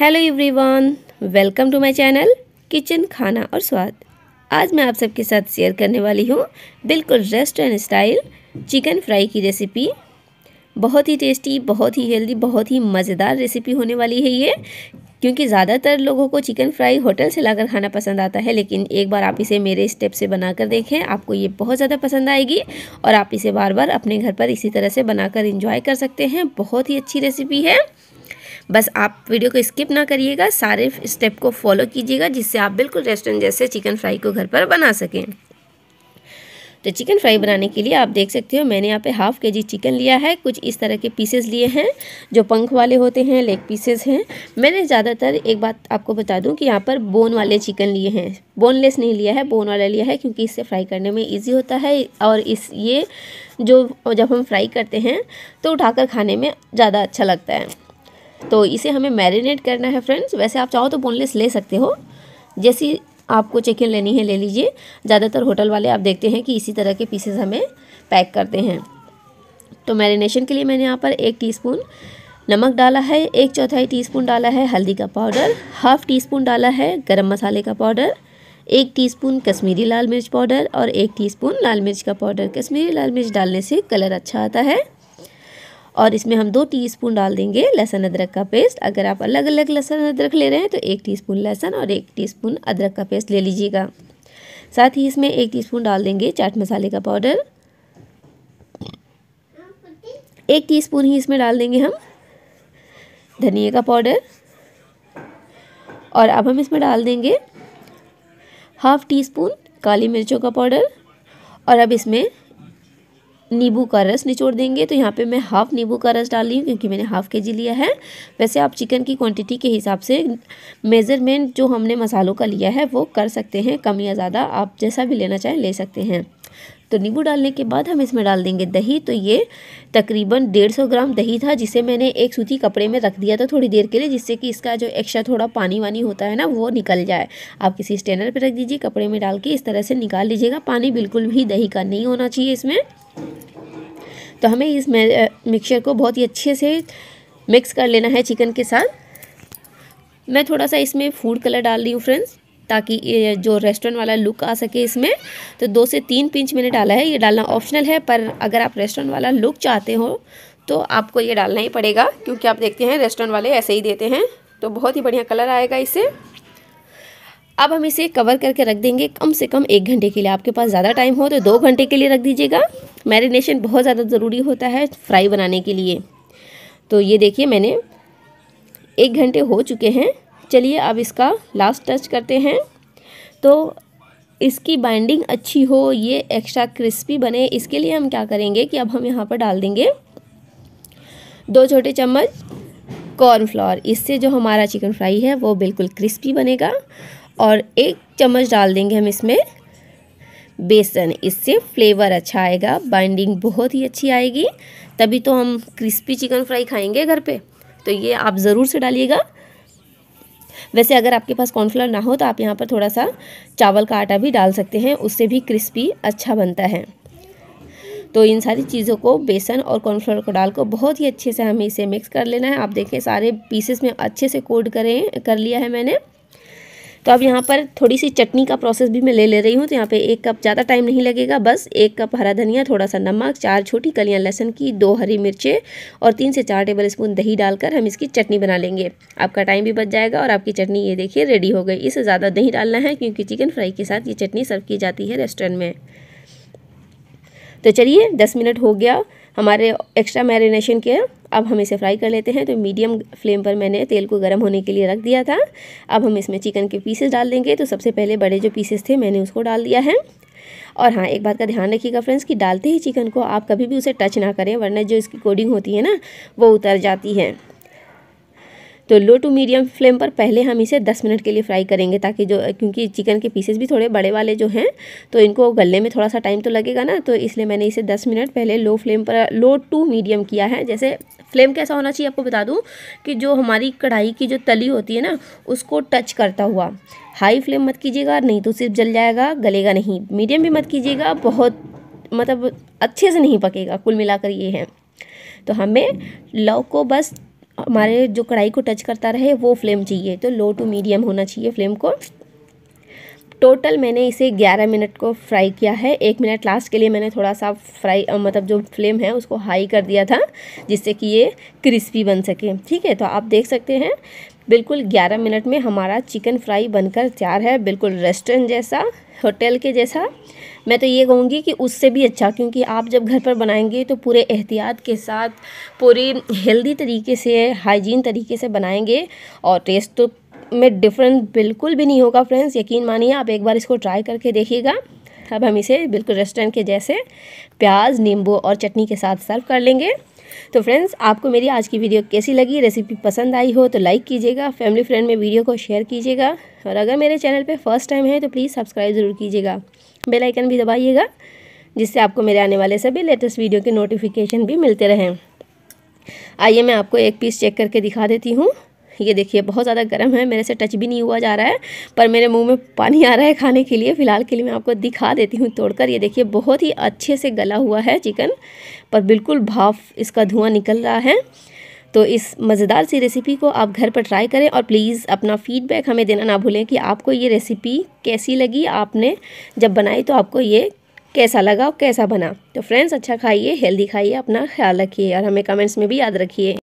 hello everyone welcome to my channel kitchen खाना और स्वाद आज मैं आप सबके साथ शेयर करने वाली हूँ बिल्कुल रेस्टोरेंट स्टाइल चिकन फ्राई की रेसिपी बहुत ही टेस्टी बहुत ही हेल्दी बहुत ही मज़ेदार रेसिपी होने वाली है ये क्योंकि ज़्यादातर लोगों को चिकन फ्राई होटल से लाकर खाना पसंद आता है लेकिन एक बार आप इसे मेरे स्टेप से बनाकर देखें आपको ये बहुत ज़्यादा पसंद आएगी और आप इसे बार बार अपने घर पर इसी तरह से बनाकर इंजॉय कर सकते हैं बहुत ही अच्छी रेसिपी है बस आप वीडियो को स्किप ना करिएगा सारे स्टेप को फॉलो कीजिएगा जिससे आप बिल्कुल रेस्टोरेंट जैसे चिकन फ्राई को घर पर बना सकें तो चिकन फ्राई बनाने के लिए आप देख सकते हो मैंने यहाँ पे हाफ़ के जी चिकन लिया है कुछ इस तरह के पीसेस लिए हैं जो पंख वाले होते हैं लेग पीसेस हैं मैंने ज़्यादातर एक बात आपको बता दूँ कि यहाँ पर बोन वाले चिकन लिए हैं बोनलेस नहीं लिया है बोन वाला लिया है क्योंकि इससे फ्राई करने में ईजी होता है और इस ये जो जब हम फ्राई करते हैं तो उठाकर खाने में ज़्यादा अच्छा लगता है तो इसे हमें मैरिनेट करना है फ्रेंड्स वैसे आप चाहो तो बोनलेस ले सकते हो जैसी आपको चिकन लेनी है ले लीजिए ज़्यादातर होटल वाले आप देखते हैं कि इसी तरह के पीसेस हमें पैक करते हैं तो मैरिनेशन के लिए मैंने यहाँ पर एक टीस्पून नमक डाला है एक चौथाई टीस्पून डाला है हल्दी का पाउडर हाफ़ टी स्पून डाला है गर्म मसाले का पाउडर एक टीस्पून कश्मीरी लाल मिर्च पाउडर और एक टीस्पून लाल मिर्च का पाउडर कश्मीरी लाल मिर्च डालने से कलर अच्छा आता है और इसमें हम दो टीस्पून डाल देंगे लहसुन अदरक का पेस्ट अगर आप अलग अलग लहसुन अदरक ले रहे हैं तो एक टीस्पून लहसुन और एक टीस्पून अदरक का पेस्ट ले लीजिएगा साथ ही इसमें एक टीस्पून डाल देंगे चाट मसाले का पाउडर एक टीस्पून ही इसमें डाल देंगे हम धनिए का पाउडर और अब हम इसमें डाल देंगे हाफ टी स्पून काली मिर्चों का पाउडर और अब इसमें नींबू का रस निचोड़ देंगे तो यहाँ पे मैं हाफ़ नींबू का रस डाल रही हूँ क्योंकि मैंने हाफ़ के जी लिया है वैसे आप चिकन की क्वांटिटी के हिसाब से मेज़रमेंट जो हमने मसालों का लिया है वो कर सकते हैं कम या ज़्यादा आप जैसा भी लेना चाहें ले सकते हैं तो नींबू डालने के बाद हम इसमें डाल देंगे दही तो ये तकरीबन डेढ़ सौ ग्राम दही था जिसे मैंने एक सूती कपड़े में रख दिया था थोड़ी देर के लिए जिससे कि इसका जो एक्स्ट्रा थोड़ा पानी वानी होता है ना वो निकल जाए आप किसी स्टैंडर पर रख दीजिए कपड़े में डाल के इस तरह से निकाल लीजिएगा पानी बिल्कुल भी दही का नहीं होना चाहिए इसमें तो हमें इस मिक्सचर को बहुत ही अच्छे से मिक्स कर लेना है चिकन के साथ मैं थोड़ा सा इसमें फूड कलर डाल रही हूँ फ्रेंड्स ताकि ये जो रेस्टोरेंट वाला लुक आ सके इसमें तो दो से तीन पिंच मैंने डाला है ये डालना ऑप्शनल है पर अगर आप रेस्टोरेंट वाला लुक चाहते हो तो आपको ये डालना ही पड़ेगा क्योंकि आप देखते हैं रेस्टोरेंट वाले ऐसे ही देते हैं तो बहुत ही बढ़िया कलर आएगा इसे अब हम इसे कवर करके रख देंगे कम से कम एक घंटे के लिए आपके पास ज़्यादा टाइम हो तो दो घंटे के लिए रख दीजिएगा मैरिनेशन बहुत ज़्यादा ज़रूरी होता है फ्राई बनाने के लिए तो ये देखिए मैंने एक घंटे हो चुके हैं चलिए अब इसका लास्ट टच करते हैं तो इसकी बाइंडिंग अच्छी हो ये एक्स्ट्रा क्रिस्पी बने इसके लिए हम क्या करेंगे कि अब हम यहाँ पर डाल देंगे दो छोटे चम्मच कॉर्नफ्लावर इससे जो हमारा चिकन फ्राई है वो बिल्कुल क्रिस्पी बनेगा और एक चम्मच डाल देंगे हम इसमें बेसन इससे फ्लेवर अच्छा आएगा बाइंडिंग बहुत ही अच्छी आएगी तभी तो हम क्रिस्पी चिकन फ्राई खाएंगे घर पे तो ये आप ज़रूर से डालिएगा वैसे अगर आपके पास कॉर्नफ्लोर ना हो तो आप यहाँ पर थोड़ा सा चावल का आटा भी डाल सकते हैं उससे भी क्रिस्पी अच्छा बनता है तो इन सारी चीज़ों को बेसन और कॉर्नफ्लोर को डालकर बहुत ही अच्छे से हमें इसे मिक्स कर लेना है आप देखें सारे पीसेस में अच्छे से कोड करें कर लिया है मैंने तो अब यहाँ पर थोड़ी सी चटनी का प्रोसेस भी मैं ले ले रही हूँ तो यहाँ पे एक कप ज़्यादा टाइम नहीं लगेगा बस एक कप हरा धनिया थोड़ा सा नमक चार छोटी कलियाँ लहसन की दो हरी मिर्चें और तीन से चार टेबल स्पून दही डालकर हम इसकी चटनी बना लेंगे आपका टाइम भी बच जाएगा और आपकी चटनी ये देखिए रेडी हो गई इसे ज़्यादा दही डालना है क्योंकि चिकन फ्राई के साथ ये चटनी सर्व की जाती है रेस्टोरेंट में तो चलिए दस मिनट हो गया हमारे एक्स्ट्रा मैरिनेशन के अब हम इसे फ्राई कर लेते हैं तो मीडियम फ्लेम पर मैंने तेल को गर्म होने के लिए रख दिया था अब हम इसमें चिकन के पीसेस डाल देंगे तो सबसे पहले बड़े जो पीसेस थे मैंने उसको डाल दिया है और हाँ एक बात का ध्यान रखिएगा फ्रेंड्स कि डालते ही चिकन को आप कभी भी उसे टच ना करें वरना जो इसकी कोडिंग होती है ना वो उतर जाती है तो लो टू मीडियम फ्लेम पर पहले हम इसे दस मिनट के लिए फ्राई करेंगे ताकि जो क्योंकि चिकन के पीसेस भी थोड़े बड़े वाले जो हैं तो इनको गलने में थोड़ा सा टाइम तो लगेगा ना तो इसलिए मैंने इसे दस मिनट पहले लो फ्लेम पर लो टू मीडियम किया है जैसे फ्लेम कैसा होना चाहिए आपको बता दूँ कि जो हमारी कढ़ाई की जो तली होती है ना उसको टच करता हुआ हाई फ्लेम मत कीजिएगा नहीं तो सिर्फ जल जाएगा गलेगा नहीं मीडियम भी मत कीजिएगा बहुत मतलब अच्छे से नहीं पकेगा कुल मिलाकर ये है तो हमें लव को बस हमारे जो कढ़ाई को टच करता रहे वो फ्लेम चाहिए तो लो टू मीडियम होना चाहिए फ्लेम को टोटल मैंने इसे 11 मिनट को फ्राई किया है एक मिनट लास्ट के लिए मैंने थोड़ा सा फ्राई मतलब जो फ्लेम है उसको हाई कर दिया था जिससे कि ये क्रिस्पी बन सके ठीक है तो आप देख सकते हैं बिल्कुल 11 मिनट में हमारा चिकन फ्राई बनकर तैयार है बिल्कुल रेस्टोरेंट जैसा होटल के जैसा मैं तो ये कहूँगी कि उससे भी अच्छा क्योंकि आप जब घर पर बनाएंगे तो पूरे एहतियात के साथ पूरी हेल्दी तरीके से हाइजीन तरीके से बनाएंगे और टेस्ट तो में डिफरेंस बिल्कुल भी नहीं होगा फ्रेंड्स यकीन मानिए आप एक बार इसको ट्राई करके देखिएगा अब हम इसे बिल्कुल रेस्टोरेंट के जैसे प्याज नींबू और चटनी के साथ सर्व कर लेंगे तो फ्रेंड्स आपको मेरी आज की वीडियो कैसी लगी रेसिपी पसंद आई हो तो लाइक कीजिएगा फैमिली फ्रेंड में वीडियो को शेयर कीजिएगा और अगर मेरे चैनल पे फर्स्ट टाइम है तो प्लीज़ सब्सक्राइब ज़रूर कीजिएगा बेल आइकन भी दबाइएगा जिससे आपको मेरे आने वाले सभी लेटेस्ट वीडियो के नोटिफिकेशन भी मिलते रहें आइए मैं आपको एक पीस चेक करके दिखा देती हूँ ये देखिए बहुत ज़्यादा गर्म है मेरे से टच भी नहीं हुआ जा रहा है पर मेरे मुंह में पानी आ रहा है खाने के लिए फ़िलहाल के लिए मैं आपको दिखा देती हूँ तोड़कर ये देखिए बहुत ही अच्छे से गला हुआ है चिकन पर बिल्कुल भाफ इसका धुआं निकल रहा है तो इस मज़ेदार सी रेसिपी को आप घर पर ट्राई करें और प्लीज़ अपना फीडबैक हमें देना ना भूलें कि आपको ये रेसिपी कैसी लगी आपने जब बनाई तो आपको ये कैसा लगा और कैसा बना तो फ्रेंड्स अच्छा खाइए हेल्दी खाइए अपना ख्याल रखिए और हमें कमेंट्स में भी याद रखिए